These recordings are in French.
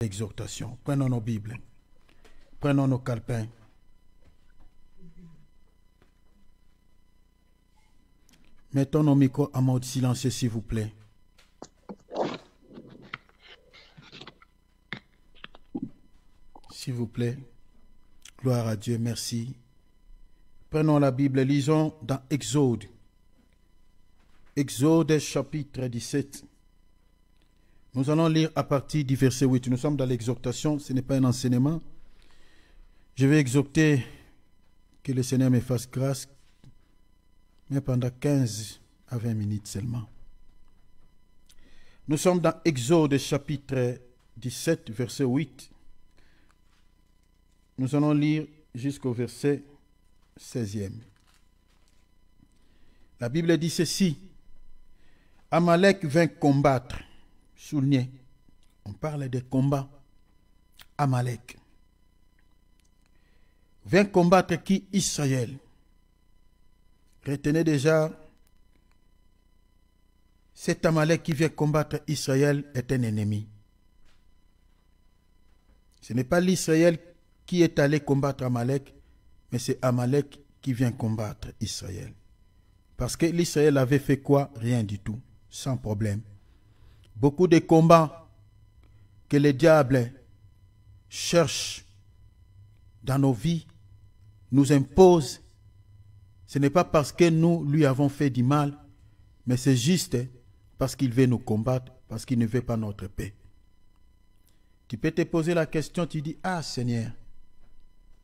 Exhortation. Prenons nos Bibles. Prenons nos calepins. Mettons nos micros à mode silencieux, s'il vous plaît. S'il vous plaît. Gloire à Dieu, merci. Prenons la Bible, lisons dans Exode. Exode chapitre 17. Nous allons lire à partir du verset 8. Nous sommes dans l'exhortation, ce n'est pas un enseignement. Je vais exhorter que le Seigneur me fasse grâce, mais pendant 15 à 20 minutes seulement. Nous sommes dans Exode chapitre 17, verset 8. Nous allons lire jusqu'au verset 16e. La Bible dit ceci. Amalek vint combattre souligné, on parle de combats Amalek. Vient combattre qui Israël. Retenez déjà, cet Amalek qui vient combattre Israël est un ennemi. Ce n'est pas l'Israël qui est allé combattre Amalek, mais c'est Amalek qui vient combattre Israël. Parce que l'Israël avait fait quoi Rien du tout, sans problème beaucoup de combats que le diable cherche dans nos vies, nous impose. Ce n'est pas parce que nous lui avons fait du mal, mais c'est juste parce qu'il veut nous combattre, parce qu'il ne veut pas notre paix. Tu peux te poser la question, tu dis, ah Seigneur,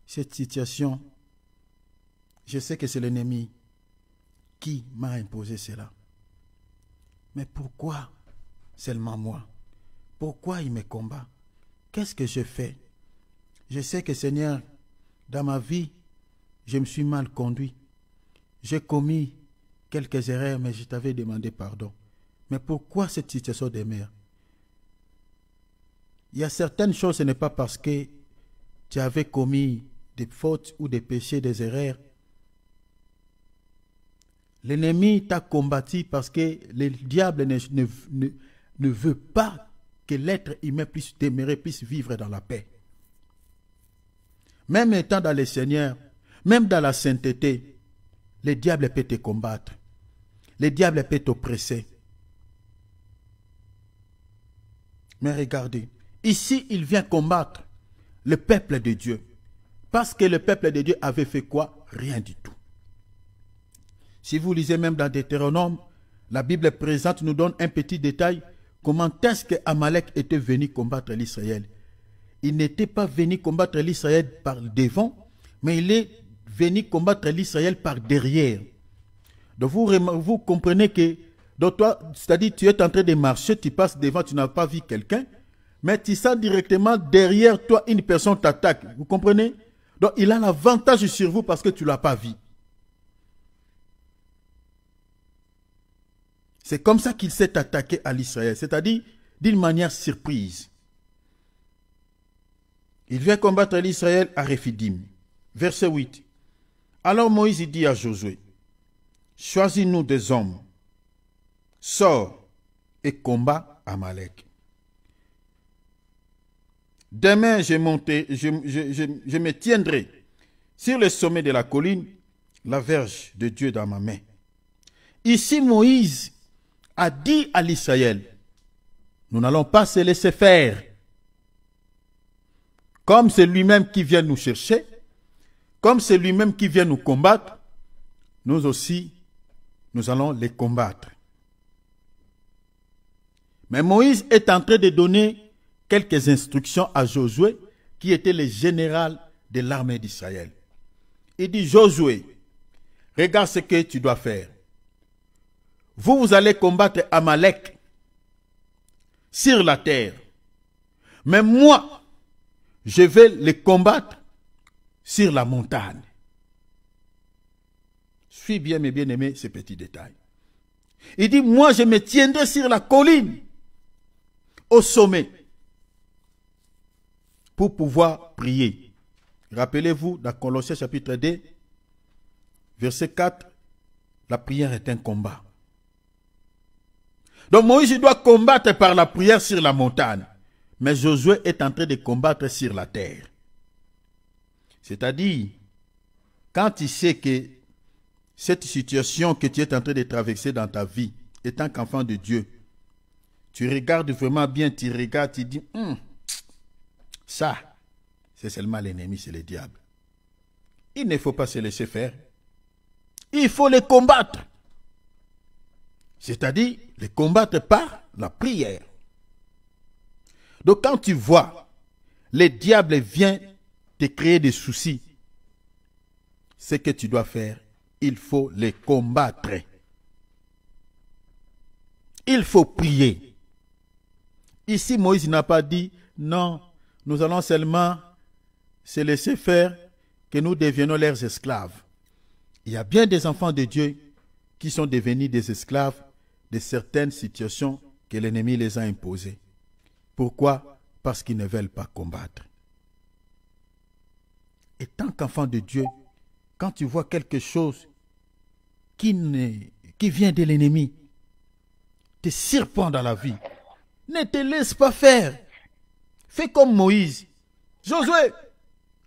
cette situation, je sais que c'est l'ennemi qui m'a imposé cela. Mais pourquoi seulement moi. Pourquoi il me combat Qu'est-ce que je fais Je sais que Seigneur, dans ma vie, je me suis mal conduit. J'ai commis quelques erreurs, mais je t'avais demandé pardon. Mais pourquoi cette situation de Il y a certaines choses, ce n'est pas parce que tu avais commis des fautes ou des péchés, des erreurs. L'ennemi t'a combattu parce que le diable ne ne veut pas que l'être humain puisse demeurer, puisse vivre dans la paix. Même étant dans le Seigneur, même dans la sainteté, le diable peut te combattre. Le diable peut t'oppresser. Mais regardez, ici, il vient combattre le peuple de Dieu. Parce que le peuple de Dieu avait fait quoi Rien du tout. Si vous lisez même dans Deutéronome, la Bible présente nous donne un petit détail Comment est-ce que Amalek était venu combattre l'Israël Il n'était pas venu combattre l'Israël par devant, mais il est venu combattre l'Israël par derrière. Donc vous, vous comprenez que, c'est-à-dire tu es en train de marcher, tu passes devant, tu n'as pas vu quelqu'un, mais tu sens directement derrière toi une personne t'attaque. Vous comprenez Donc il a l'avantage sur vous parce que tu ne l'as pas vu. C'est comme ça qu'il s'est attaqué à l'Israël, c'est-à-dire d'une manière surprise. Il vient combattre l'Israël à Refidim. Verset 8. Alors Moïse dit à Josué, Choisis-nous des hommes, sors et combat Amalek. Demain, je, je, me tiendrai sur le sommet de la colline, la verge de Dieu dans ma main. Ici, Moïse a dit à l'Israël, nous n'allons pas se laisser faire. Comme c'est lui-même qui vient nous chercher, comme c'est lui-même qui vient nous combattre, nous aussi, nous allons les combattre. Mais Moïse est en train de donner quelques instructions à Josué, qui était le général de l'armée d'Israël. Il dit, Josué, regarde ce que tu dois faire. Vous, vous allez combattre Amalek sur la terre. Mais moi, je vais les combattre sur la montagne. Suis bien, mes bien-aimés, ces petits détails. Il dit, moi, je me tiendrai sur la colline, au sommet, pour pouvoir prier. Rappelez-vous, dans Colossiens chapitre 2, verset 4, la prière est un combat. Donc Moïse doit combattre par la prière sur la montagne. Mais Josué est en train de combattre sur la terre. C'est-à-dire, quand tu sais que cette situation que tu es en train de traverser dans ta vie, étant qu'enfant de Dieu, tu regardes vraiment bien, tu regardes, tu dis, hum, ça, c'est seulement l'ennemi, c'est le diable. Il ne faut pas se laisser faire. Il faut les combattre. C'est-à-dire les combattre par la prière. Donc quand tu vois, le diable vient te créer des soucis, ce que tu dois faire, il faut les combattre. Il faut prier. Ici, Moïse n'a pas dit, non, nous allons seulement se laisser faire que nous devenons leurs esclaves. Il y a bien des enfants de Dieu qui sont devenus des esclaves de certaines situations que l'ennemi les a imposées. Pourquoi Parce qu'ils ne veulent pas combattre. Et tant qu'enfant de Dieu, quand tu vois quelque chose qui, qui vient de l'ennemi, te surprend dans la vie, ne te laisse pas faire. Fais comme Moïse. Josué,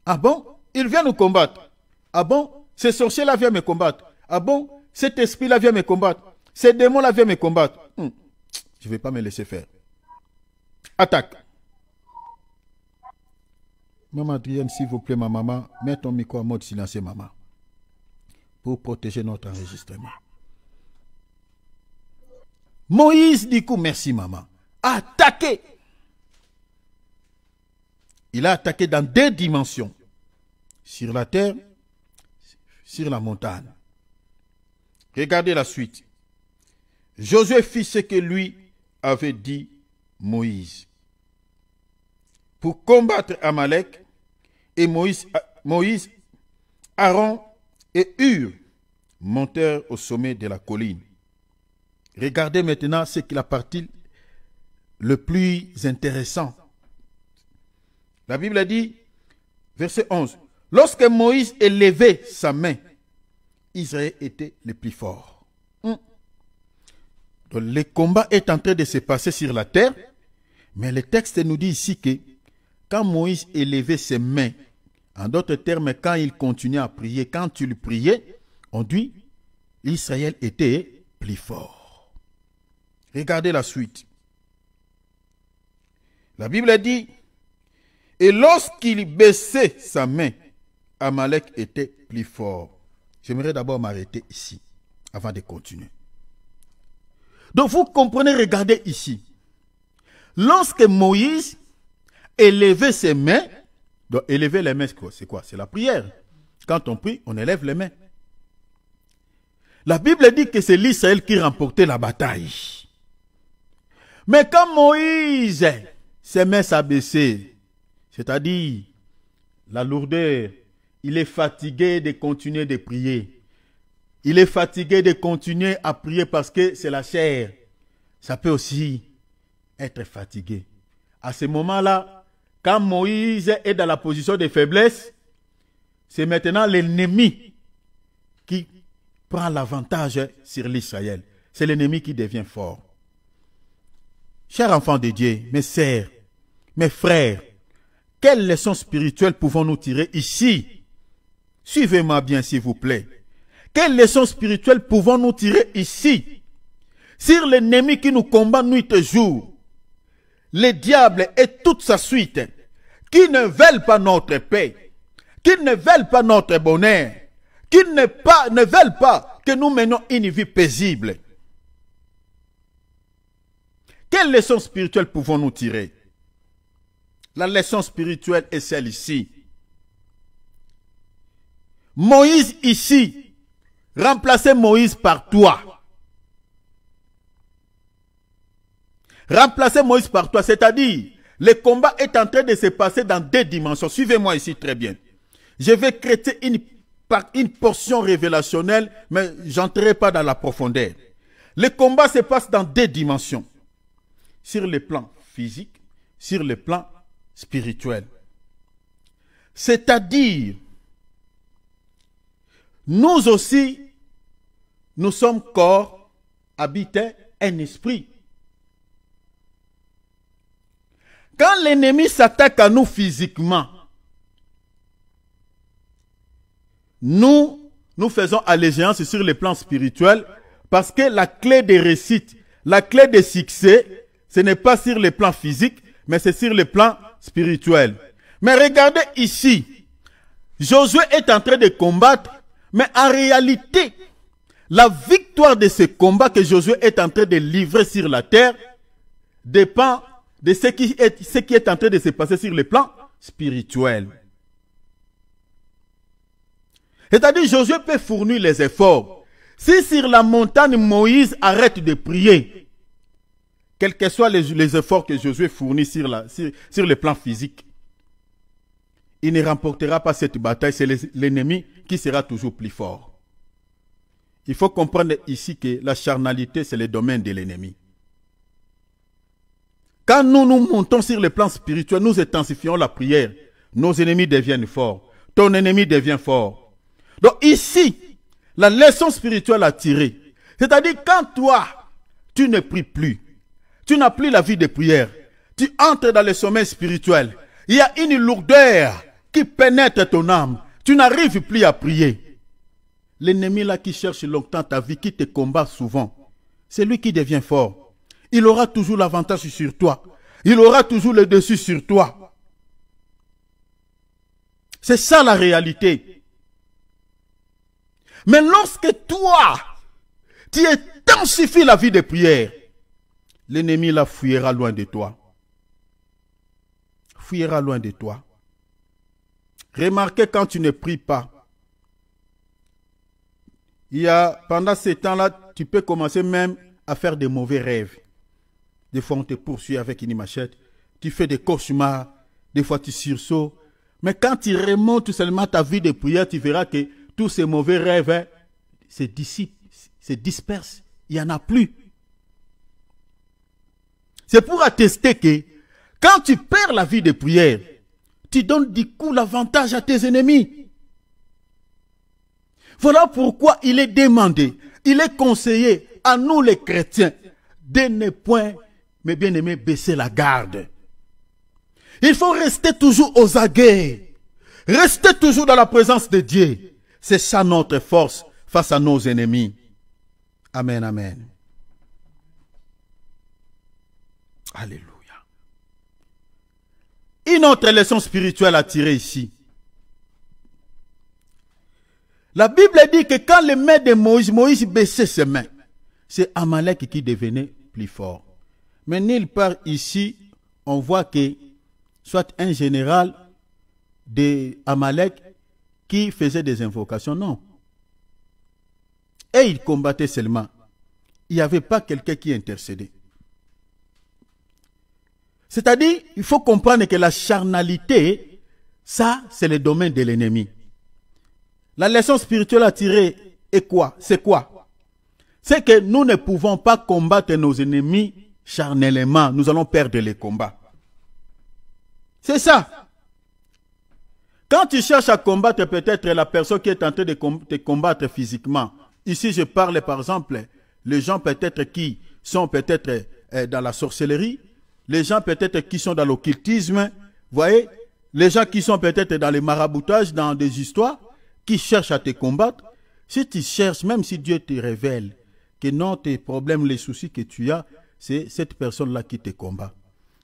ah bon, il vient nous combattre. Ah bon, ce sorcier-là vient me combattre. Ah bon, cet esprit-là vient me combattre. Ces démons-là viennent me combattre. Hmm. je ne vais pas me laisser faire. Attaque. Maman Adrienne, s'il vous plaît, ma maman, mets ton micro en mode silencieux, maman. Pour protéger notre enregistrement. Moïse dit coup, merci, maman. Attaqué. Il a attaqué dans deux dimensions. Sur la terre, sur la montagne. Regardez la suite. Josué fit ce que lui avait dit Moïse. Pour combattre Amalek, et Moïse, Moïse, Aaron et Hur montèrent au sommet de la colline. Regardez maintenant ce qui est la partie le plus intéressant. La Bible a dit, verset 11, Lorsque Moïse élevait sa main, Israël était le plus fort. Hmm. Le combat est en train de se passer sur la terre, mais le texte nous dit ici que quand Moïse élevait ses mains, en d'autres termes, quand il continuait à prier, quand il priait, on dit, Israël était plus fort. Regardez la suite. La Bible dit, et lorsqu'il baissait sa main, Amalek était plus fort. J'aimerais d'abord m'arrêter ici, avant de continuer. Donc vous comprenez, regardez ici. Lorsque Moïse élevait ses mains, donc élever les mains, c'est quoi C'est la prière. Quand on prie, on élève les mains. La Bible dit que c'est l'Israël qui remportait la bataille. Mais quand Moïse, ses mains s'abaissaient, c'est-à-dire la lourdeur, il est fatigué de continuer de prier. Il est fatigué de continuer à prier parce que c'est la chair. Ça peut aussi être fatigué. À ce moment-là, quand Moïse est dans la position de faiblesse, c'est maintenant l'ennemi qui prend l'avantage sur l'Israël. C'est l'ennemi qui devient fort. Chers enfants de Dieu, mes sœurs, mes frères, quelles leçons spirituelles pouvons-nous tirer ici Suivez-moi bien, s'il vous plaît. Quelles leçons spirituelles pouvons-nous tirer ici sur l'ennemi qui nous combat nuit et jour, le diable et toute sa suite, qui ne veulent pas notre paix, qui ne veulent pas notre bonheur, qui ne, ne veulent pas que nous menions une vie paisible. Quelle leçon spirituelle pouvons-nous tirer La leçon spirituelle est celle-ci. Moïse ici Remplacez Moïse par toi. Remplacez Moïse par toi, c'est-à-dire, le combat est en train de se passer dans deux dimensions. Suivez-moi ici très bien. Je vais créer une, portion révélationnelle, mais j'entrerai pas dans la profondeur. Le combat se passe dans deux dimensions. Sur le plan physique, sur le plan spirituel. C'est-à-dire, nous aussi, nous sommes corps, habités, un esprit. Quand l'ennemi s'attaque à nous physiquement, nous, nous faisons allégeance sur le plan spirituel, parce que la clé des récits, la clé des succès, ce n'est pas sur le plan physique, mais c'est sur le plan spirituel. Mais regardez ici, Josué est en train de combattre, mais en réalité, la victoire de ce combat que Josué est en train de livrer sur la terre dépend de ce qui est, en train de se passer sur le plan spirituel. C'est-à-dire Josué peut fournir les efforts. Si sur la montagne Moïse arrête de prier, quels que soient les, efforts que Josué fournit sur, sur le plan physique, il ne remportera pas cette bataille, c'est l'ennemi qui sera toujours plus fort. Il faut comprendre ici que la charnalité, c'est le domaine de l'ennemi. Quand nous nous montons sur le plan spirituel, nous intensifions la prière. Nos ennemis deviennent forts. Ton ennemi devient fort. Donc ici, la leçon spirituelle à tirer, c'est-à-dire quand toi, tu ne pries plus, tu n'as plus la vie de prière, tu entres dans le sommeil spirituel, il y a une lourdeur qui pénètre ton âme, tu n'arrives plus à prier. L'ennemi là qui cherche longtemps ta vie, qui te combat souvent, c'est lui qui devient fort. Il aura toujours l'avantage sur toi. Il aura toujours le dessus sur toi. C'est ça la réalité. Mais lorsque toi, tu intensifies la vie de prière, l'ennemi la fuira loin de toi. Fuira loin de toi. Remarquez quand tu ne pries pas, pendant ces temps-là, tu peux commencer même à faire des mauvais rêves. Des fois, on te poursuit avec une machette. Tu fais des cauchemars. Des fois, tu sursauts. Mais quand tu remontes seulement ta vie de prière, tu verras que tous ces mauvais rêves c'est hein, se dissipent, se dispersent. Il n'y en a plus. C'est pour attester que quand tu perds la vie de prière, tu donnes du coup l'avantage à tes ennemis. Voilà pourquoi il est demandé, il est conseillé à nous les chrétiens de ne point, mes bien-aimés, baisser la garde. Il faut rester toujours aux aguets. Rester toujours dans la présence de Dieu. C'est ça notre force face à nos ennemis. Amen, amen. Alléluia. Une autre leçon spirituelle à tirer ici. La Bible dit que quand les mains de Moïse, Moïse baissait ses mains, c'est Amalek qui devenait plus fort. Mais nulle part ici, on voit que soit un général de Amalek qui faisait des invocations, non. Et il combattait seulement. Il n'y avait pas quelqu'un qui intercédait. C'est-à-dire, il faut comprendre que la charnalité, ça, c'est le domaine de l'ennemi. La leçon spirituelle à tirer est quoi C'est quoi C'est que nous ne pouvons pas combattre nos ennemis charnellement. Nous allons perdre les combats. C'est ça. Quand tu cherches à combattre peut-être la personne qui est en train de te combattre physiquement, ici je parle par exemple les gens peut-être qui sont peut-être euh, dans la sorcellerie, les gens peut-être qui sont dans l'occultisme, voyez, les gens qui sont peut-être dans les maraboutages, dans des histoires, qui cherche à te combattre, si tu cherches, même si Dieu te révèle que non, tes problèmes, les soucis que tu as, c'est cette personne-là qui te combat.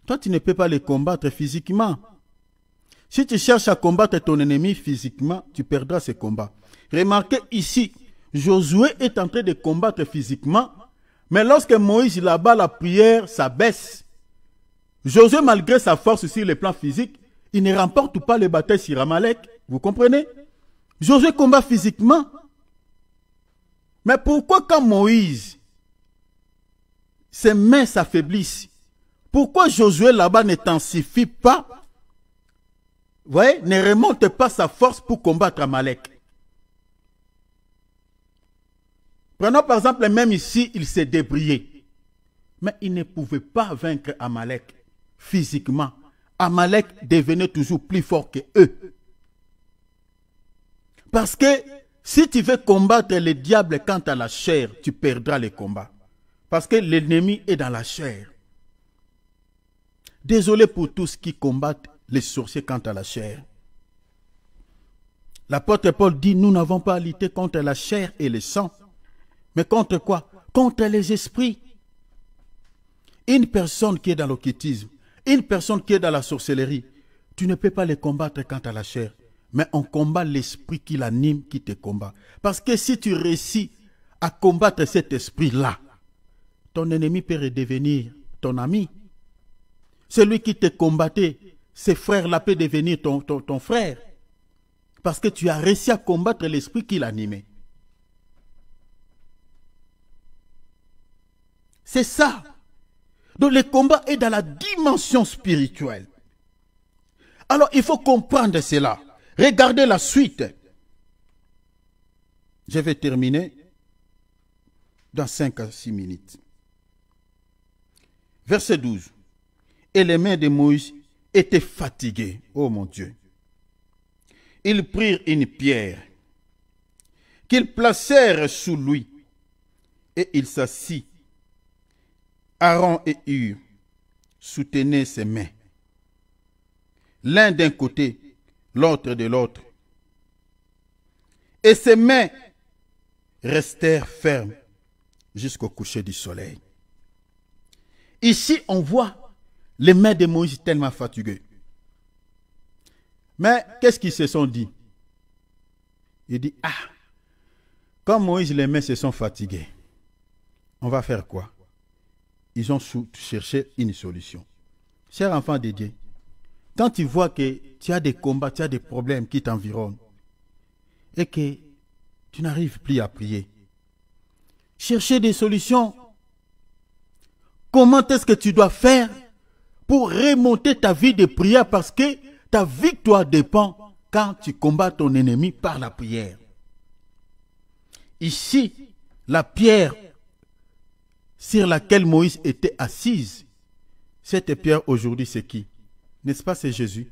Toi, tu ne peux pas les combattre physiquement. Si tu cherches à combattre ton ennemi physiquement, tu perdras ce combat. Remarquez ici, Josué est en train de combattre physiquement, mais lorsque Moïse là-bas, la prière s'abaisse. Josué, malgré sa force sur le plan physique, il ne remporte pas le batailles sur Amalek. Vous comprenez Josué combat physiquement. Mais pourquoi quand Moïse, ses mains s'affaiblissent, pourquoi Josué là-bas n'intensifie pas, voyez, ne remonte pas sa force pour combattre Amalek Prenons par exemple même ici, il s'est débrouillé. Mais il ne pouvait pas vaincre Amalek physiquement. Amalek devenait toujours plus fort que eux. Parce que si tu veux combattre le diable quant à la chair, tu perdras le combat. Parce que l'ennemi est dans la chair. Désolé pour tous qui combattent les sorciers quant à la chair. L'apôtre Paul dit, nous n'avons pas à lutter contre la chair et le sang, mais contre quoi Contre les esprits. Une personne qui est dans l'occultisme, une personne qui est dans la sorcellerie, tu ne peux pas les combattre quant à la chair mais on combat l'esprit qui l'anime, qui te combat. Parce que si tu réussis à combattre cet esprit-là, ton ennemi peut redevenir ton ami. Celui qui te combattait, ses frères-là peut devenir ton, ton, ton frère. Parce que tu as réussi à combattre l'esprit qui l'animait. C'est ça. Donc le combat est dans la dimension spirituelle. Alors il faut comprendre cela. Regardez la suite. Je vais terminer dans 5 à 6 minutes. Verset 12. Et les mains de Moïse étaient fatiguées. Oh mon Dieu. Ils prirent une pierre qu'ils placèrent sous lui et il s'assit. Aaron et Hur soutenaient ses mains, l'un d'un côté l'autre de l'autre. Et ses mains restèrent fermes jusqu'au coucher du soleil. Ici, on voit les mains de Moïse tellement fatiguées. Mais qu'est-ce qu'ils se sont dit Il dit, ah, quand Moïse les mains se sont fatiguées, on va faire quoi Ils ont cherché une solution. Cher enfant de Dieu, quand tu vois que tu as des combats, tu as des problèmes qui t'environnent et que tu n'arrives plus à prier, chercher des solutions. Comment est-ce que tu dois faire pour remonter ta vie de prière parce que ta victoire dépend quand tu combats ton ennemi par la prière. Ici, la pierre sur laquelle Moïse était assise, cette pierre aujourd'hui, c'est qui n'est-ce pas, c'est Jésus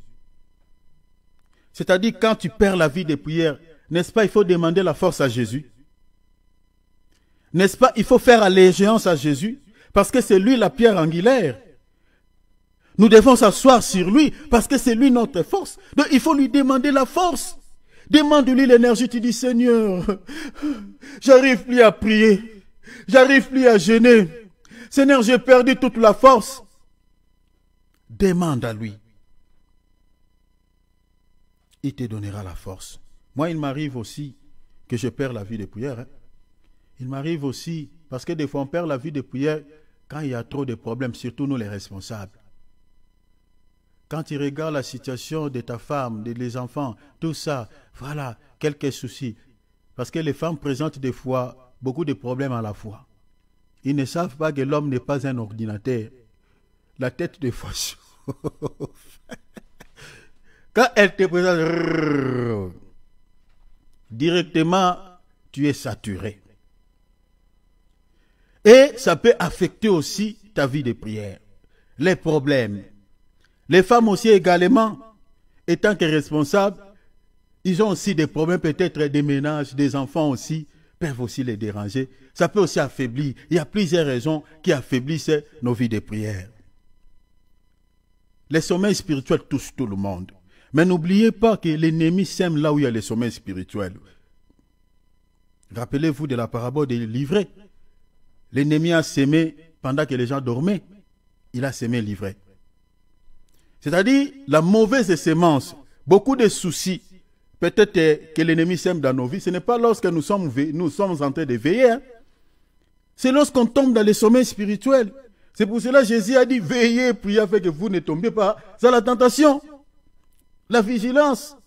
C'est-à-dire, quand tu perds la vie des prières, n'est-ce pas, il faut demander la force à Jésus N'est-ce pas, il faut faire allégeance à Jésus parce que c'est lui la pierre angulaire. Nous devons s'asseoir sur lui parce que c'est lui notre force. Donc, il faut lui demander la force. Demande-lui l'énergie. Tu dis, Seigneur, j'arrive plus à prier. J'arrive plus à jeûner. Seigneur, j'ai perdu toute la force. Demande à lui. Il te donnera la force. Moi, il m'arrive aussi que je perds la vie de prière. Hein. Il m'arrive aussi, parce que des fois, on perd la vie de prière quand il y a trop de problèmes, surtout nous les responsables. Quand tu regardes la situation de ta femme, des enfants, tout ça, voilà, quelques soucis. Parce que les femmes présentent des fois beaucoup de problèmes à la fois. Ils ne savent pas que l'homme n'est pas un ordinateur la tête de fois. Quand elle te présente, directement, tu es saturé. Et ça peut affecter aussi ta vie de prière, les problèmes. Les femmes aussi également, étant que responsables, ils ont aussi des problèmes peut-être des ménages, des enfants aussi, peuvent aussi les déranger. Ça peut aussi affaiblir. Il y a plusieurs raisons qui affaiblissent nos vies de prière. Les sommeils spirituels touchent tout le monde. Mais n'oubliez pas que l'ennemi sème là où il y a les sommeils spirituels. Rappelez-vous de la parabole des livrets. L'ennemi a sémé pendant que les gens dormaient. Il a sémé l'ivraie. C'est-à-dire la mauvaise sémence, beaucoup de soucis. Peut-être que l'ennemi sème dans nos vies. Ce n'est pas lorsque nous sommes, nous sommes en train de veiller. Hein. C'est lorsqu'on tombe dans les sommeils spirituels. C'est pour cela que Jésus a dit veillez, priez afin que vous ne tombiez pas C'est la tentation. La vigilance.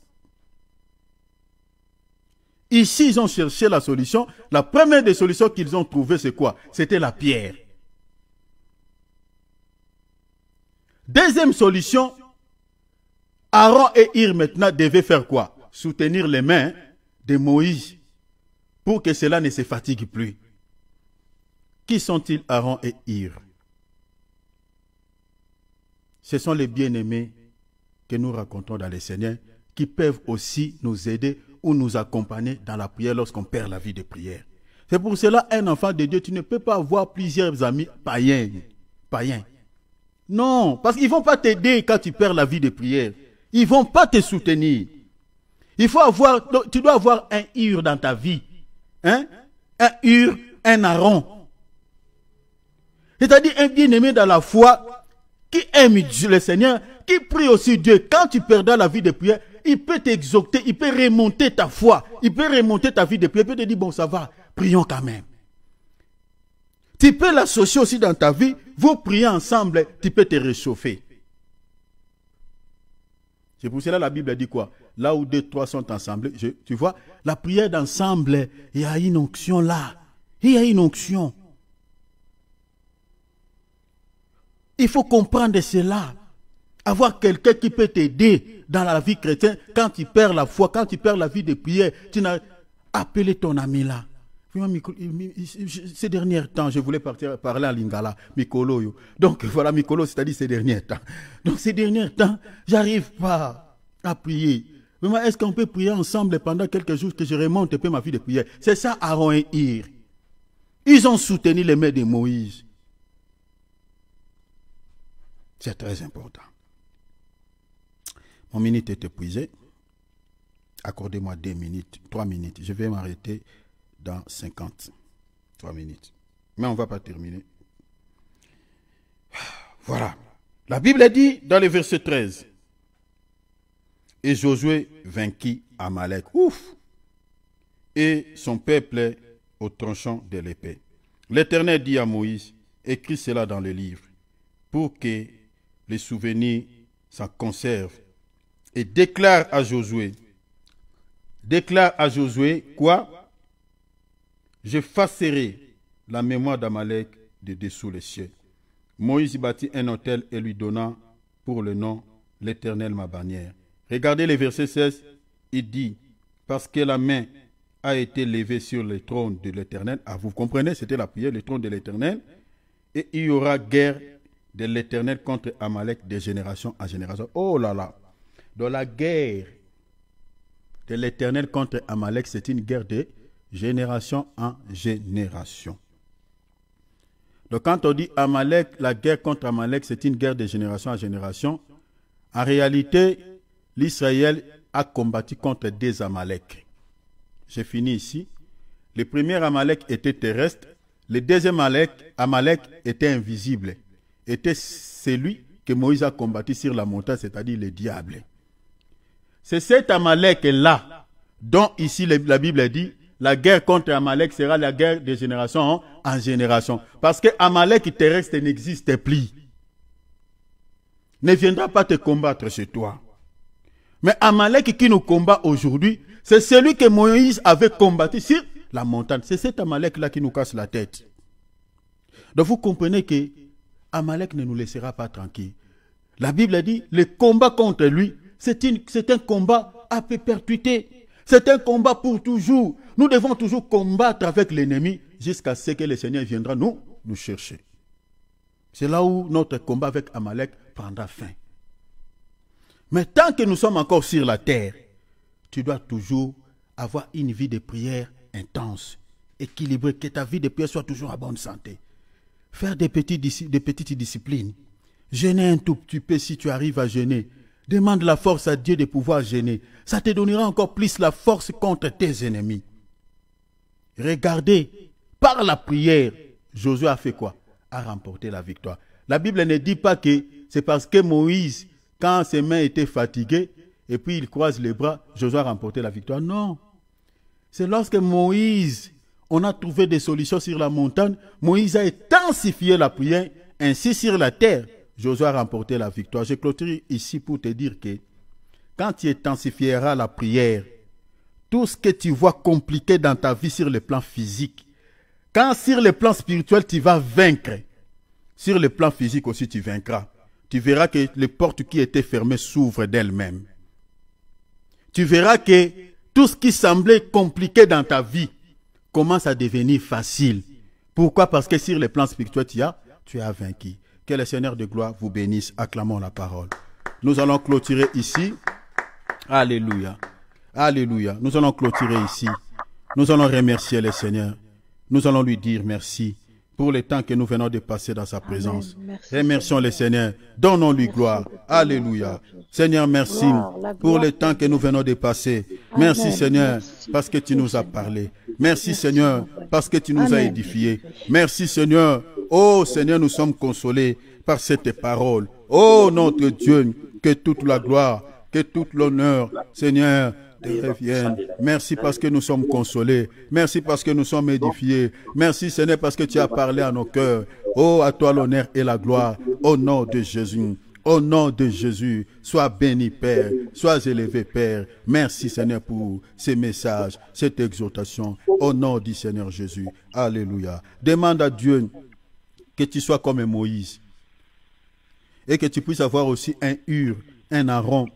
Ici, ils ont cherché la solution. La première des solutions qu'ils ont trouvées, c'est quoi C'était la pierre. Deuxième solution, Aaron et Hir maintenant devaient faire quoi Soutenir les mains de Moïse pour que cela ne se fatigue plus. Qui sont-ils Aaron et Hir. Ce sont les bien-aimés que nous racontons dans les Seigneurs qui peuvent aussi nous aider ou nous accompagner dans la prière lorsqu'on perd la vie de prière. C'est pour cela, un enfant de Dieu, tu ne peux pas avoir plusieurs amis païens. Païens. Non, parce qu'ils ne vont pas t'aider quand tu perds la vie de prière. Ils ne vont pas te soutenir. Il faut avoir, tu dois avoir un hur dans ta vie. Hein? Un hur, un aron. C'est-à-dire un bien-aimé dans la foi qui aime le Seigneur, qui prie aussi Dieu, quand tu perdras la vie de prière, il peut t'exhorter, il peut remonter ta foi, il peut remonter ta vie de prière, il peut te dire, bon, ça va, prions quand même. Tu peux l'associer aussi dans ta vie, vous priez ensemble, tu peux te réchauffer. C'est pour cela que la Bible dit quoi Là où deux, trois sont ensemble, tu vois, la prière d'ensemble, il y a une onction là. Il y a une onction. Il faut comprendre cela. Avoir quelqu'un qui peut t'aider dans la vie chrétienne, quand tu perds la foi, quand tu perds la vie de prière, tu n'as appelé ton ami là. Ces derniers temps, je voulais partir, parler à Lingala, Mikolo. Donc voilà, Mikolo, c'est-à-dire ces derniers temps. Donc ces derniers temps, j'arrive pas à prier. est-ce qu'on peut prier ensemble pendant quelques jours que je remonte un peu ma vie de prière C'est ça, Aaron et Ir. Ils ont soutenu les mains de Moïse. C'est très important. Mon minute est épuisée. Accordez-moi deux minutes, trois minutes. Je vais m'arrêter dans 50. Trois minutes. Mais on ne va pas terminer. Voilà. La Bible dit dans le verset 13 Et Josué vainquit Amalek. Ouf Et son peuple au tranchant de l'épée. L'Éternel dit à Moïse Écris cela dans le livre pour que les souvenirs, ça conserve. Et déclare à Josué, déclare à Josué quoi J'effacerai la mémoire d'Amalek de dessous les cieux. Moïse bâtit un hôtel et lui donna pour le nom l'Éternel ma bannière. Regardez les versets 16, il dit, parce que la main a été levée sur le trône de l'Éternel. Ah, vous comprenez, c'était la prière, le trône de l'Éternel. Et il y aura guerre de l'Éternel contre Amalek de génération en génération. Oh là là. Dans la guerre de l'Éternel contre Amalek, c'est une guerre de génération en génération. Donc quand on dit Amalek, la guerre contre Amalek, c'est une guerre de génération en génération. En réalité, l'Israël a combattu contre des Amalek. J'ai fini ici. Le premier Amalek était terrestre. Le deuxième Amalek, Amalek était invisible était celui que Moïse a combattu sur la montagne, c'est-à-dire le diable. C'est cet Amalek-là dont ici la Bible dit la guerre contre Amalek sera la guerre de génération en génération. Parce que Amalek terrestre n'existe plus. Ne viendra pas te combattre chez toi. Mais Amalek qui nous combat aujourd'hui, c'est celui que Moïse avait combattu sur la montagne. C'est cet Amalek-là qui nous casse la tête. Donc vous comprenez que Amalek ne nous laissera pas tranquille. La Bible dit, le combat contre lui, c'est un combat à perpétuité. C'est un combat pour toujours. Nous devons toujours combattre avec l'ennemi jusqu'à ce que le Seigneur viendra nous, nous chercher. C'est là où notre combat avec Amalek prendra fin. Mais tant que nous sommes encore sur la terre, tu dois toujours avoir une vie de prière intense, équilibrée, que ta vie de prière soit toujours en bonne santé. Faire des, petites, disciplines. Jeûner un tout petit peu si tu arrives à jeûner. Demande la force à Dieu de pouvoir jeûner. Ça te donnera encore plus la force contre tes ennemis. Regardez, par la prière, Josué a fait quoi A remporté la victoire. La Bible ne dit pas que c'est parce que Moïse, quand ses mains étaient fatiguées, et puis il croise les bras, Josué a remporté la victoire. Non. C'est lorsque Moïse on a trouvé des solutions sur la montagne. Moïse a intensifié la prière. Ainsi, sur la terre, Josué a remporté la victoire. Je clôture ici pour te dire que quand tu intensifieras la prière, tout ce que tu vois compliqué dans ta vie sur le plan physique, quand sur le plan spirituel, tu vas vaincre, sur le plan physique aussi, tu vaincras. Tu verras que les portes qui étaient fermées s'ouvrent d'elles-mêmes. Tu verras que tout ce qui semblait compliqué dans ta vie, commence à devenir facile. Pourquoi Parce que sur le plan spirituel, tu as, tu as vaincu. Que le Seigneur de gloire vous bénisse. Acclamons la parole. Nous allons clôturer ici. Alléluia. Alléluia. Nous allons clôturer ici. Nous allons remercier le Seigneur. Nous allons lui dire merci pour le temps que nous venons de passer dans sa présence. Remercions le Seigneur. Donnons-lui gloire. Alléluia. Seigneur, merci pour le temps que nous venons de passer. Merci Seigneur parce que tu nous as parlé. Merci, Seigneur parce que tu nous as édifiés. Merci Seigneur. Oh Seigneur, nous sommes consolés par cette parole. Oh notre Dieu, que toute la gloire, que tout l'honneur, Seigneur, Merci parce que nous sommes consolés. Merci parce que nous sommes édifiés. Merci Seigneur parce que tu as parlé à nos cœurs. Oh, à toi l'honneur et la gloire. Au nom de Jésus. Au nom de Jésus, sois béni Père, sois élevé Père. Merci Seigneur pour ces messages, cette exhortation. Au nom du Seigneur Jésus. Alléluia. Demande à Dieu que tu sois comme Moïse et que tu puisses avoir aussi un hur, un aron.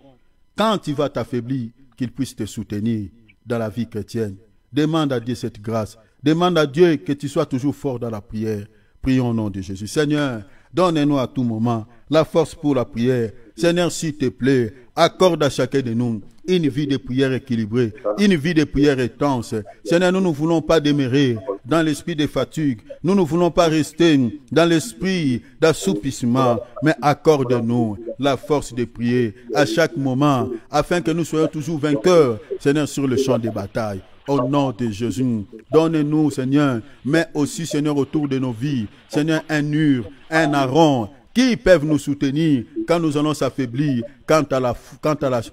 Quand tu vas t'affaiblir, qu'il puisse te soutenir dans la vie chrétienne. Demande à Dieu cette grâce. Demande à Dieu que tu sois toujours fort dans la prière. Prions au nom de Jésus. Seigneur, Donne-nous à tout moment la force pour la prière. Seigneur, s'il te plaît, accorde à chacun de nous une vie de prière équilibrée, une vie de prière intense. Seigneur, nous ne voulons pas demeurer dans l'esprit de fatigue. Nous ne voulons pas rester dans l'esprit d'assoupissement, mais accorde-nous la force de prier à chaque moment afin que nous soyons toujours vainqueurs, Seigneur, sur le champ de bataille. Au nom de Jésus, donne-nous, Seigneur, mais aussi, Seigneur, autour de nos vies, Seigneur, un Ur, un Aaron, qui peuvent nous soutenir quand nous allons s'affaiblir, quant à la, à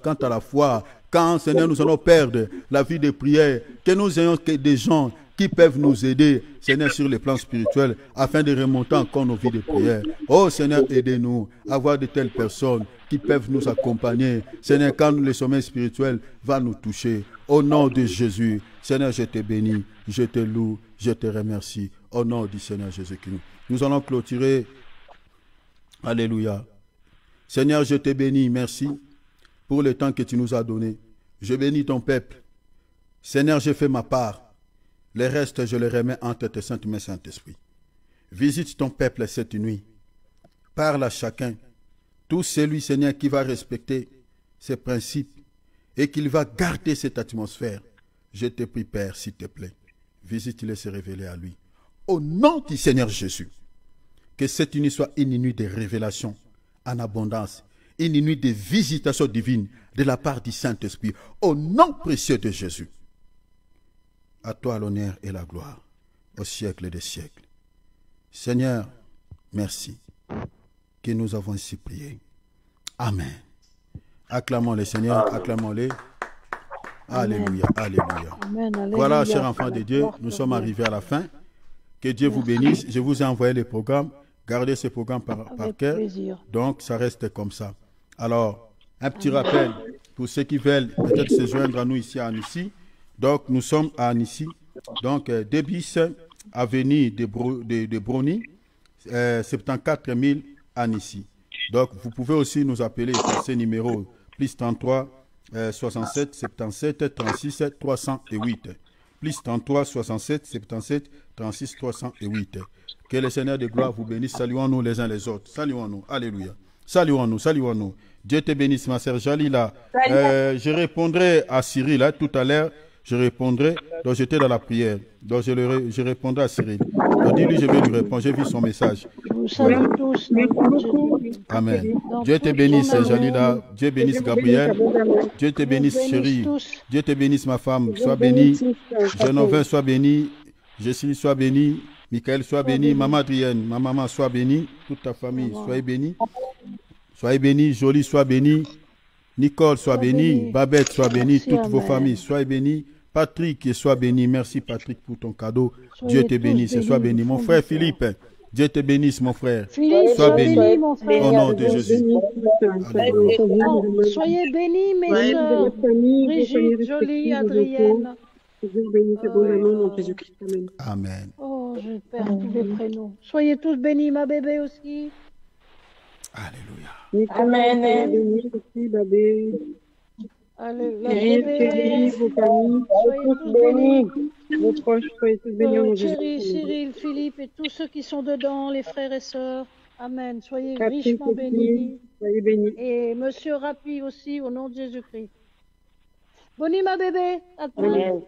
quant à la foi, quand, Seigneur, nous allons perdre la vie de prière, que nous ayons des gens qui peuvent nous aider, Seigneur, sur le plan spirituel, afin de remonter encore nos vies de prière. Oh Seigneur, aidez-nous à avoir de telles personnes qui peuvent nous accompagner. Seigneur, quand le sommeil spirituel va nous toucher, au nom de Jésus, Seigneur, je te bénis, je te loue, je te remercie. Au nom du Seigneur Jésus-Christ. Nous allons clôturer. Alléluia. Seigneur, je te bénis, merci pour le temps que tu nous as donné. Je bénis ton peuple. Seigneur, j'ai fait ma part. Le reste, je le remets entre tes saintes mains, Saint-Esprit. Visite ton peuple cette nuit. Parle à chacun. Tout celui, Seigneur, qui va respecter ses principes et qui va garder cette atmosphère, je te prie, Père, s'il te plaît. Visite-le se révéler à lui. Au nom du Seigneur Jésus, que cette nuit soit une nuit de révélation en abondance, une nuit de visitation divine de la part du Saint-Esprit. Au nom précieux de Jésus à toi l'honneur et la gloire, au siècle des siècles. Seigneur, merci que nous avons ainsi prié. Amen. Acclamons les Seigneur, acclamons les Alléluia, alléluia. Voilà, chers enfants de Dieu, nous sommes arrivés à la fin. Que Dieu vous bénisse. Je vous ai envoyé les programmes. Gardez ce programme par, cœur. Donc, ça reste comme ça. Alors, un petit rappel pour ceux qui veulent peut-être se joindre à nous ici à Annecy. Donc, nous sommes à Annecy. Donc, euh, Debis avenue de, de, Brony, 74 000 Annecy. Donc, vous pouvez aussi nous appeler sur ces numéros, plus 33 67 77 36 308. Plus 33 67 77 36 308. Que le Seigneur de gloire vous bénisse. Saluons-nous les uns les autres. Saluons-nous. Alléluia. Saluons-nous, saluons-nous. Dieu te bénisse, ma sœur Jalila. Euh, je répondrai à Cyril hein, tout à l'heure je répondrai. Donc j'étais dans la prière. Donc je, le, je répondrai à Cyril. Donc dis-lui, je vais lui répondre. J'ai vu son message. Amen. Dieu te bénisse, Janina. Dieu bénisse Gabriel. Dieu te bénisse, chérie. Dieu te bénisse, ma femme. Sois bénie. Genovin, sois bénie. Jessie, sois béni, Michael, sois béni. Maman Adrienne, ma maman, sois bénie. Toute ta famille, soyez bénie. Soyez bénie, jolie, sois bénie. Nicole, sois, bénie. Babette, sois bénie. Toutes vos familles, sois bénies. Patrick, sois béni. Merci, Patrick, pour ton cadeau. Dieu te bénisse. sois béni. Mon frère Philippe, Dieu te bénisse, mon frère. sois, béni. mon frère. Au nom de Jésus. Soyez bénis, mes soeurs. Brigitte, Jolie, Adrienne. Amen. Oh, je perds tous les prénoms. Soyez tous bénis, ma bébé aussi. Alléluia. Amen. Béni aussi, Babé. Cyril, tous bénis. Vos proches, soyez tous bénis aujourd'hui. Cyril, Philippe et tous ceux qui sont dedans, les frères et sœurs. Amen. Soyez richement bénis. Soyez bénis. Et Monsieur Rapi aussi, au nom de Jésus-Christ. Bonne nuit, ma bébé. Amen.